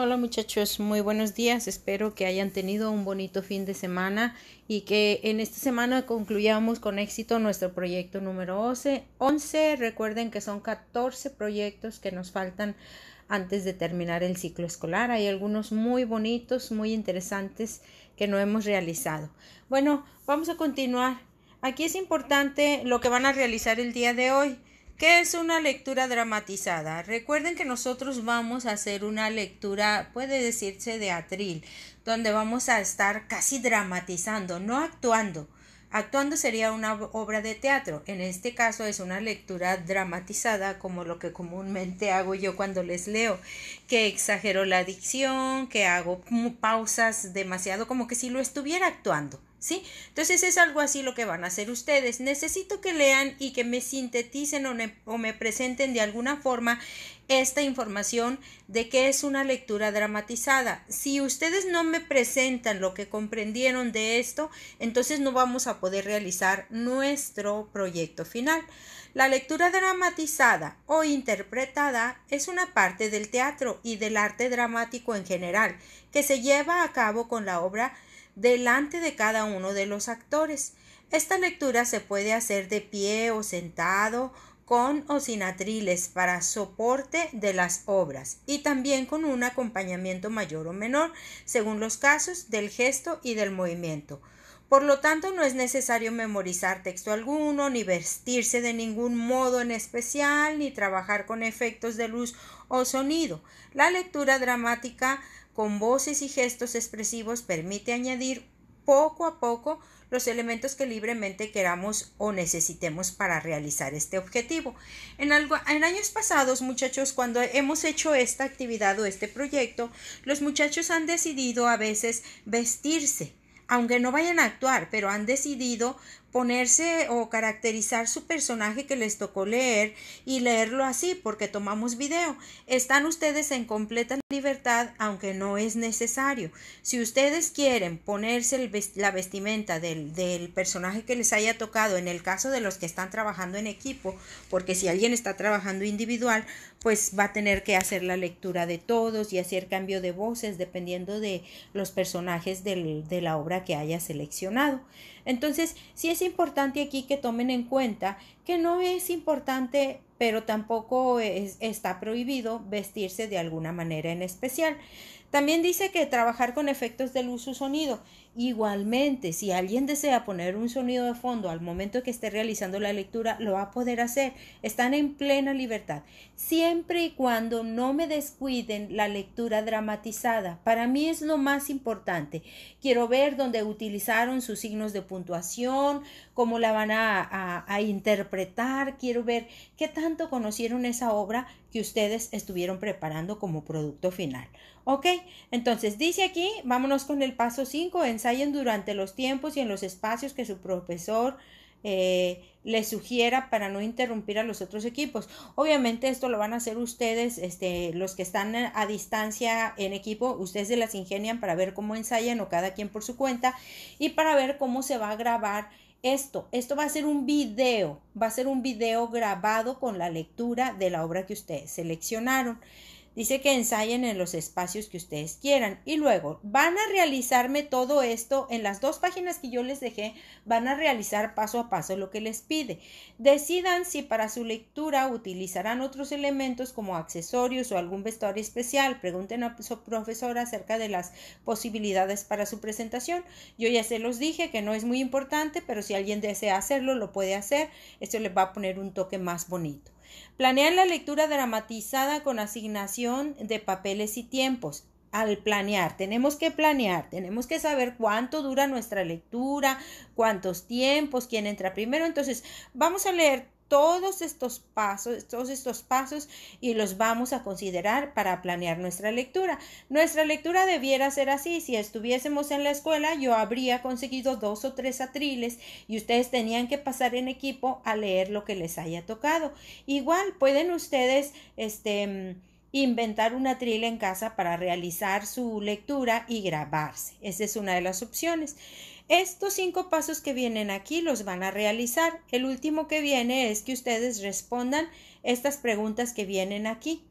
Hola muchachos, muy buenos días. Espero que hayan tenido un bonito fin de semana y que en esta semana concluyamos con éxito nuestro proyecto número 11. recuerden que son 14 proyectos que nos faltan antes de terminar el ciclo escolar. Hay algunos muy bonitos, muy interesantes que no hemos realizado. Bueno, vamos a continuar. Aquí es importante lo que van a realizar el día de hoy. ¿Qué es una lectura dramatizada? Recuerden que nosotros vamos a hacer una lectura, puede decirse, de atril, donde vamos a estar casi dramatizando, no actuando. Actuando sería una obra de teatro. En este caso es una lectura dramatizada, como lo que comúnmente hago yo cuando les leo, que exagero la dicción, que hago pausas demasiado, como que si lo estuviera actuando. Entonces es algo así lo que van a hacer ustedes. Necesito que lean y que me sinteticen o, me presenten de alguna forma esta información de que es una lectura dramatizada. Si ustedes no me presentan lo que comprendieron de esto, entonces no vamos a poder realizar nuestro proyecto final. La lectura dramatizada o interpretada es una parte del teatro y del arte dramático en general, que se lleva a cabo con la obra delante de cada uno de los actores. Esta lectura se puede hacer de pie o sentado, con o sin atriles para soporte de las obras y también con un acompañamiento mayor o menor según los casos del gesto y del movimiento. Por lo tanto, no es necesario memorizar texto alguno, ni vestirse de ningún modo en especial, ni trabajar con efectos de luz o sonido. La lectura dramática con voces y gestos expresivos permite añadir poco a poco los elementos que libremente queramos o necesitemos para realizar este objetivo. En, años pasados, muchachos, cuando hemos hecho esta actividad o este proyecto, los muchachos han decidido a veces vestirse, aunque no vayan a actuar, pero han decidido ponerse o caracterizar su personaje que les tocó leer y leerlo así porque tomamos video. Están ustedes en completa libertad aunque no es necesario. Si ustedes quieren ponerse la vestimenta del, personaje que les haya tocado en el caso de los que están trabajando en equipo, porque si alguien está trabajando individual, pues va a tener que hacer la lectura de todos y hacer cambio de voces dependiendo de los personajes de la obra que haya seleccionado. Entonces, sí es importante aquí que tomen en cuenta que no es importante pero tampoco está prohibido vestirse de alguna manera en especial. También dice que trabajar con efectos de luz o sonido. Igualmente, si alguien desea poner un sonido de fondo al momento que esté realizando la lectura, lo va a poder hacer. Están en plena libertad. Siempre y cuando no me descuiden la lectura dramatizada. Para mí es lo más importante. Quiero ver dónde utilizaron sus signos de puntuación, cómo la van a, a interpretar. Quiero ver qué tan tanto conocieron esa obra que ustedes estuvieron preparando como producto final. ¿Ok? Entonces dice aquí, vámonos con el paso 5, ensayen durante los tiempos y en los espacios que su profesor eh, les sugiera para no interrumpir a los otros equipos. Obviamente esto lo van a hacer ustedes, este, los que están a distancia en equipo, ustedes se las ingenian para ver cómo ensayan o cada quien por su cuenta y para ver cómo se va a grabar esto. Esto va a ser un video, va a ser un video grabado con la lectura de la obra que ustedes seleccionaron. Dice que ensayen en los espacios que ustedes quieran. Y luego, van a realizarme todo esto en las dos páginas que yo les dejé, van a realizar paso a paso lo que les pide. Decidan si para su lectura utilizarán otros elementos como accesorios o algún vestuario especial. Pregunten a su profesora acerca de las posibilidades para su presentación. Yo ya se los dije que no es muy importante, pero si alguien desea hacerlo, lo puede hacer. Esto les va a poner un toque más bonito. Planean la lectura dramatizada con asignación de papeles y tiempos. Al planear, tenemos que planear, tenemos que saber cuánto dura nuestra lectura, cuántos tiempos, quién entra primero. Entonces, vamos a leer todos estos pasos, todos estos pasos y los vamos a considerar para planear nuestra lectura. Nuestra lectura debiera ser así. Si estuviésemos en la escuela, yo habría conseguido dos o tres atriles y ustedes tenían que pasar en equipo a leer lo que les haya tocado. Igual pueden ustedes, este, inventar un atril en casa para realizar su lectura y grabarse. Esa es una de las opciones. Estos cinco pasos que vienen aquí los van a realizar. El último que viene es que ustedes respondan estas preguntas que vienen aquí.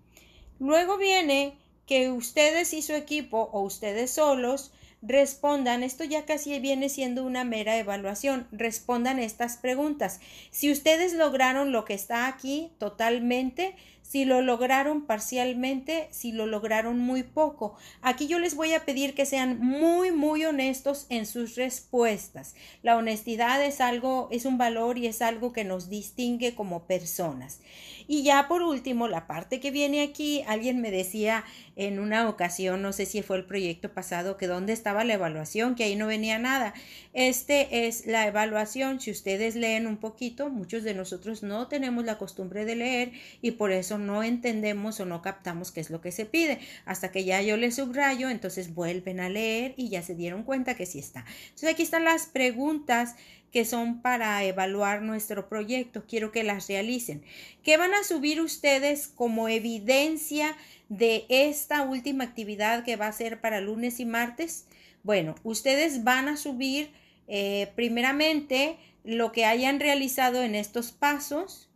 Luego viene que ustedes y su equipo o ustedes solos respondan, esto ya casi viene siendo una mera evaluación, respondan estas preguntas. Si ustedes lograron lo que está aquí totalmente, si lo lograron parcialmente, si lo lograron muy poco. Aquí yo les voy a pedir que sean muy, muy honestos en sus respuestas. La honestidad es algo, es un valor y es algo que nos distingue como personas. Y ya por último, la parte que viene aquí, alguien me decía en una ocasión, no sé si fue el proyecto pasado, que dónde estaba la evaluación, que ahí no venía nada. Este es la evaluación, si ustedes leen un poquito, muchos de nosotros no tenemos la costumbre de leer y por eso no entendemos o no captamos qué es lo que se pide. Hasta que ya yo le subrayo, entonces vuelven a leer y ya se dieron cuenta que sí está. Entonces aquí están las preguntas que son para evaluar nuestro proyecto. Quiero que las realicen. ¿Qué van a subir ustedes como evidencia de esta última actividad que va a ser para lunes y martes? Bueno, ustedes van a subir eh, primeramente lo que hayan realizado en estos pasos,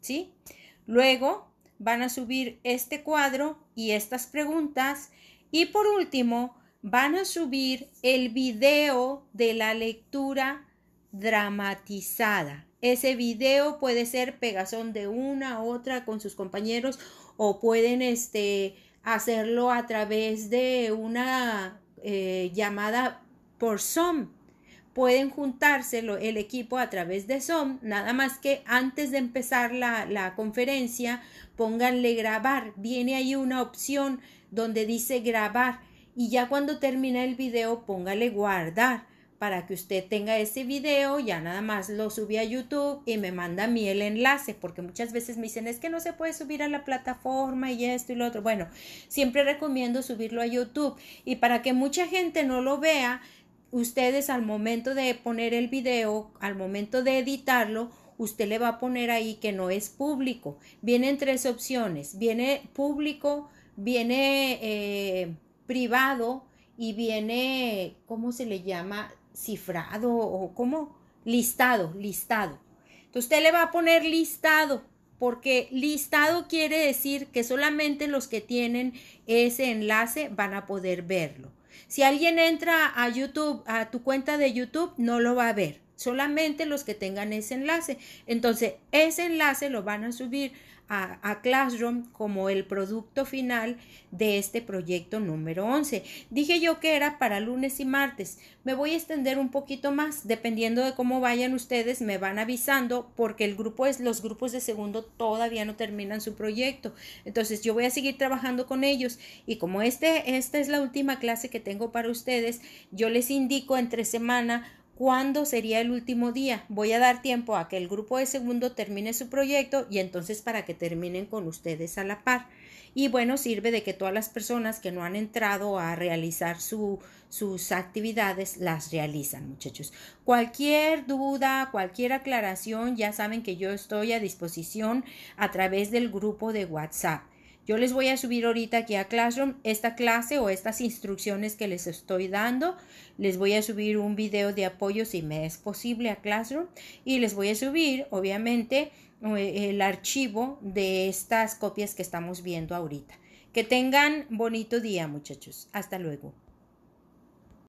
¿sí? Luego, van a subir este cuadro y estas preguntas. Y por último, van a subir el video de la lectura dramatizada. Ese video puede ser pegazón de una a otra con sus compañeros o pueden este, hacerlo a través de una eh, llamada por Zoom pueden juntarse el equipo a través de Zoom, nada más que antes de empezar la, conferencia, pónganle grabar, viene ahí una opción donde dice grabar y ya cuando termina el video, póngale guardar para que usted tenga ese video, ya nada más lo subí a YouTube y me manda a mí el enlace, porque muchas veces me dicen, es que no se puede subir a la plataforma y esto y lo otro. Bueno, siempre recomiendo subirlo a YouTube y para que mucha gente no lo vea, ustedes al momento de poner el video, al momento de editarlo, usted le va a poner ahí que no es público. Vienen tres opciones. Viene público, viene eh, privado y viene, ¿cómo se le llama? Cifrado o cómo? Listado, listado. Entonces usted le va a poner listado porque listado quiere decir que solamente los que tienen ese enlace van a poder verlo. Si alguien entra a YouTube, a tu cuenta de YouTube, no lo va a ver. Solamente los que tengan ese enlace. Entonces, ese enlace lo van a subir a, Classroom como el producto final de este proyecto número 11. Dije yo que era para lunes y martes. Me voy a extender un poquito más, dependiendo de cómo vayan ustedes, me van avisando porque el grupo es los grupos de segundo todavía no terminan su proyecto. Entonces yo voy a seguir trabajando con ellos y como este esta es la última clase que tengo para ustedes, yo les indico entre semana ¿Cuándo sería el último día? Voy a dar tiempo a que el grupo de segundo termine su proyecto y entonces para que terminen con ustedes a la par. Y bueno, sirve de que todas las personas que no han entrado a realizar sus actividades las realizan, muchachos. Cualquier duda, cualquier aclaración, ya saben que yo estoy a disposición a través del grupo de WhatsApp. Yo les voy a subir ahorita aquí a Classroom esta clase o estas instrucciones que les estoy dando. Les voy a subir un video de apoyo si me es posible a Classroom y les voy a subir obviamente eh, el archivo de estas copias que estamos viendo ahorita. Que tengan bonito día muchachos. Hasta luego.